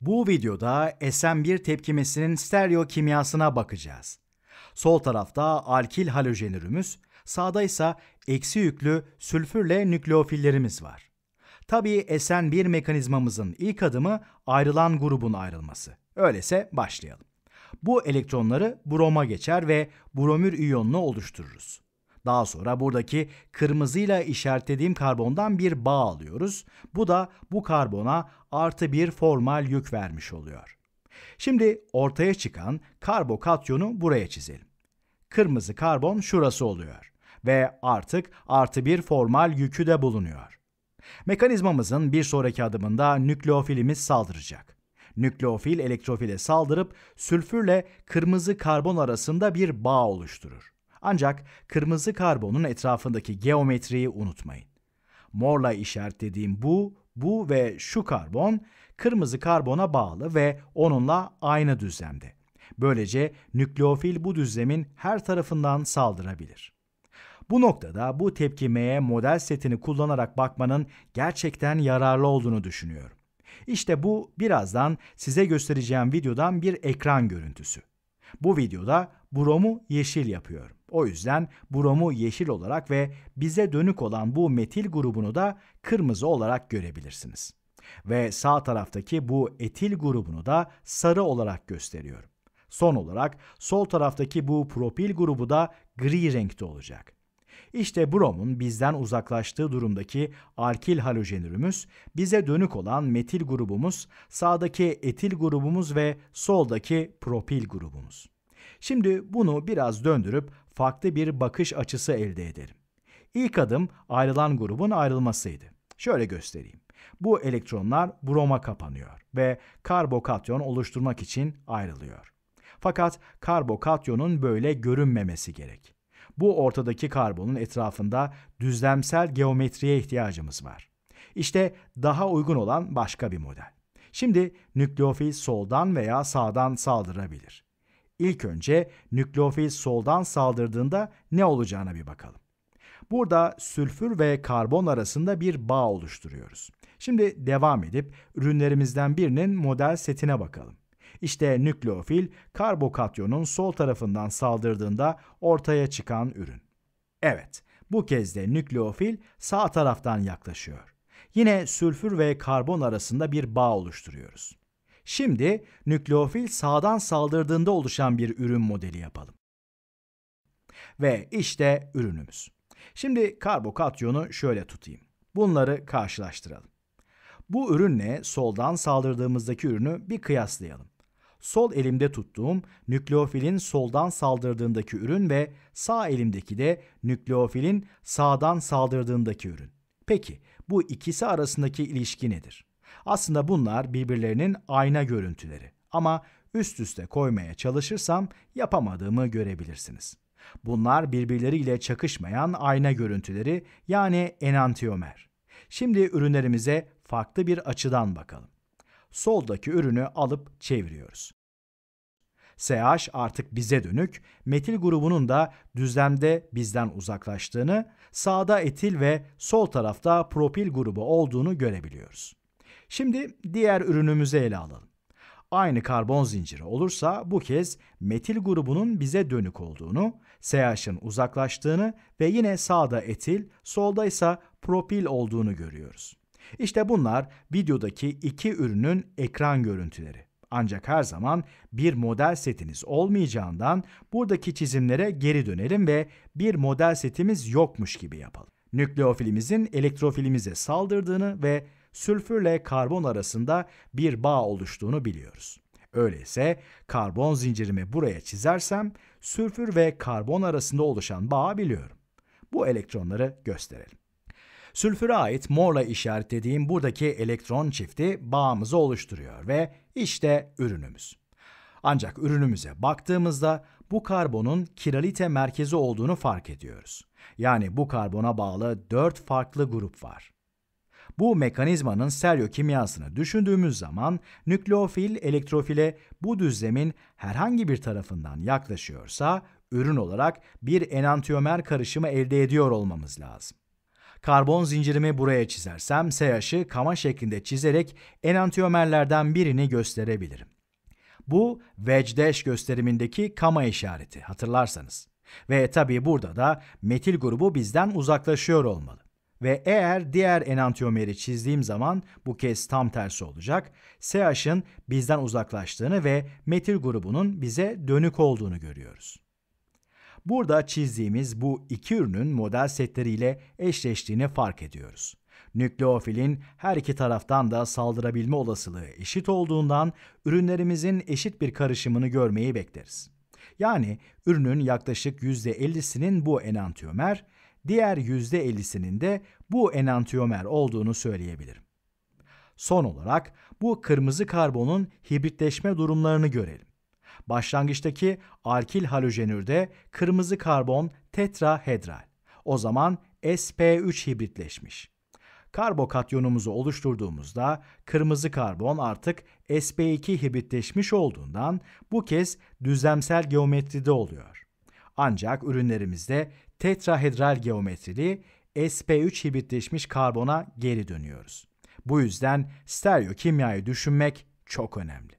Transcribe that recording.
Bu videoda SM1 tepkimesinin stereo kimyasına bakacağız. Sol tarafta alkil halojenürümüz, sağda ise eksi yüklü sülfürle nükleofillerimiz var. Tabii SN1 mekanizmamızın ilk adımı ayrılan grubun ayrılması. Öyleyse başlayalım. Bu elektronları broma geçer ve bromür iyonunu oluştururuz. Daha sonra buradaki kırmızıyla işaretlediğim karbondan bir bağ alıyoruz. Bu da bu karbona artı bir formal yük vermiş oluyor. Şimdi ortaya çıkan karbokatyonu buraya çizelim. Kırmızı karbon şurası oluyor ve artık artı bir formal yükü de bulunuyor. Mekanizmamızın bir sonraki adımında nükleofilimiz saldıracak nükleofil elektrofile saldırıp sülfürle kırmızı karbon arasında bir bağ oluşturur. Ancak kırmızı karbonun etrafındaki geometriyi unutmayın. Morla işaretlediğim bu, bu ve şu karbon kırmızı karbona bağlı ve onunla aynı düzlemde. Böylece nükleofil bu düzlemin her tarafından saldırabilir. Bu noktada bu tepkimeye model setini kullanarak bakmanın gerçekten yararlı olduğunu düşünüyorum. İşte bu birazdan size göstereceğim videodan bir ekran görüntüsü. Bu videoda bromu yeşil yapıyorum. O yüzden bromu yeşil olarak ve bize dönük olan bu metil grubunu da kırmızı olarak görebilirsiniz. Ve sağ taraftaki bu etil grubunu da sarı olarak gösteriyorum. Son olarak sol taraftaki bu propil grubu da gri renkte olacak. İşte bromun bizden uzaklaştığı durumdaki alkil halojenürümüz, bize dönük olan metil grubumuz, sağdaki etil grubumuz ve soldaki propil grubumuz. Şimdi bunu biraz döndürüp farklı bir bakış açısı elde edelim. İlk adım ayrılan grubun ayrılmasıydı. Şöyle göstereyim. Bu elektronlar broma kapanıyor ve karbokatyon oluşturmak için ayrılıyor. Fakat karbokatyonun böyle görünmemesi gerek bu ortadaki karbonun etrafında düzlemsel geometriye ihtiyacımız var. İşte daha uygun olan başka bir model. Şimdi nükleofil soldan veya sağdan saldırabilir. İlk önce nükleofil soldan saldırdığında ne olacağına bir bakalım. Burada sülfür ve karbon arasında bir bağ oluşturuyoruz. Şimdi devam edip ürünlerimizden birinin model setine bakalım. İşte nükleofil karbokatyonun sol tarafından saldırdığında ortaya çıkan ürün. Evet, bu kez de nükleofil sağ taraftan yaklaşıyor. Yine sülfür ve karbon arasında bir bağ oluşturuyoruz. Şimdi nükleofil sağdan saldırdığında oluşan bir ürün modeli yapalım. Ve işte ürünümüz. Şimdi karbokatyonu şöyle tutayım. Bunları karşılaştıralım. Bu ürünle soldan saldırdığımızdaki ürünü bir kıyaslayalım sol elimde tuttuğum nükleofilin soldan saldırdığındaki ürün ve sağ elimdeki de nükleofilin sağdan saldırdığındaki ürün. Peki bu ikisi arasındaki ilişki nedir? Aslında bunlar birbirlerinin ayna görüntüleri ama üst üste koymaya çalışırsam yapamadığımı görebilirsiniz. Bunlar birbirleriyle çakışmayan ayna görüntüleri yani enantiyomer. Şimdi ürünlerimize farklı bir açıdan bakalım soldaki ürünü alıp çeviriyoruz. CH artık bize dönük, metil grubunun da düzlemde bizden uzaklaştığını, sağda etil ve sol tarafta propil grubu olduğunu görebiliyoruz. Şimdi diğer ürünümüzü ele alalım. Aynı karbon zinciri olursa bu kez metil grubunun bize dönük olduğunu, CH'ın uzaklaştığını ve yine sağda etil, solda ise propil olduğunu görüyoruz. İşte bunlar videodaki iki ürünün ekran görüntüleri. Ancak her zaman bir model setiniz olmayacağından buradaki çizimlere geri dönelim ve bir model setimiz yokmuş gibi yapalım. Nükleofilimizin elektrofilimize saldırdığını ve sülfürle karbon arasında bir bağ oluştuğunu biliyoruz. Öyleyse karbon zincirimi buraya çizersem sülfür ve karbon arasında oluşan bağı biliyorum. Bu elektronları gösterelim. Sülfüre ait morla işaretlediğim buradaki elektron çifti bağımızı oluşturuyor ve işte ürünümüz. Ancak ürünümüze baktığımızda bu karbonun kiralite merkezi olduğunu fark ediyoruz. Yani bu karbona bağlı 4 farklı grup var. Bu mekanizmanın kimyasını düşündüğümüz zaman nükleofil elektrofile bu düzlemin herhangi bir tarafından yaklaşıyorsa ürün olarak bir enantiyomer karışımı elde ediyor olmamız lazım. Karbon zincirimi buraya çizersem SH'ı kama şeklinde çizerek enantiyomerlerden birini gösterebilirim. Bu vecdeş gösterimindeki kama işareti hatırlarsanız. Ve tabi burada da metil grubu bizden uzaklaşıyor olmalı. Ve eğer diğer enantiyomeri çizdiğim zaman bu kez tam tersi olacak. SH'ın bizden uzaklaştığını ve metil grubunun bize dönük olduğunu görüyoruz. Burada çizdiğimiz bu iki ürünün model setleriyle eşleştiğini fark ediyoruz. Nükleofilin her iki taraftan da saldırabilme olasılığı eşit olduğundan ürünlerimizin eşit bir karışımını görmeyi bekleriz. Yani ürünün yaklaşık %50'sinin bu enantiyomer, diğer %50'sinin de bu enantiyomer olduğunu söyleyebilirim. Son olarak bu kırmızı karbonun hibritleşme durumlarını görelim. Başlangıçtaki alkil halojenürde kırmızı karbon tetrahedral. O zaman sp3 hibritleşmiş. Karbokatyonumuzu oluşturduğumuzda kırmızı karbon artık sp2 hibritleşmiş olduğundan bu kez düzlemsel geometride oluyor. Ancak ürünlerimizde tetrahedral geometrili sp3 hibritleşmiş karbona geri dönüyoruz. Bu yüzden stereokimyayı düşünmek çok önemli.